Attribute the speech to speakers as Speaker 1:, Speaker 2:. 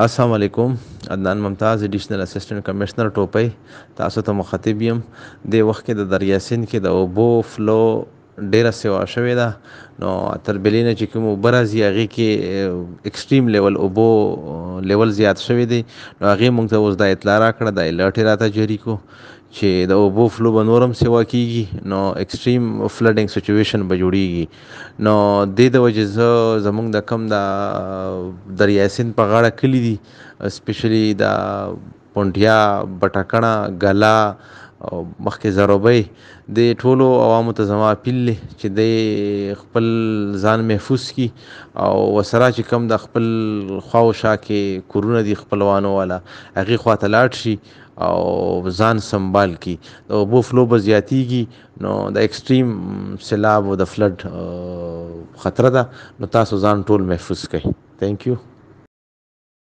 Speaker 1: السلام علیکم عدنان ممتاز ایڈیشنل اسسټنټ کمشنر ټوپۍ تاسو ته مخاطب یم د وخت کې د دریا سین کې د اوبو فلو ډیره سیوا شوې ده نو تربلې نه چې کوم برازي هغه کې ایکستریم لیول او بو لیول زیات شوې دي نو هغه موږ ته اوس د اطلاع راکړه د الرټ راته جری کو چې د اوبو فلو به نورم سیوا کیږي نو ایکستریم فلډینګ سچویشن به جوړیږي نو د دې وجه زه زمونږ د کم د دریا سین په غاړه کلی دي سپیشلی د پونډیا بټکړه غلا او مخکې ضروري د ټولو عوامو ته زما اپیل چې د خپل ځان محفوظ کی او وسره چې کم د خپل خواو شا کې کورونه دي خپلوانو والا هغه خوا ته لاړ شي او ځان سنبال کی او بو فلو بزیاتیږي نو د ایکستریم سیلاب او د فلډ خطر ده نو تاسو ځان ټول محفوظ کړئ ثانک یو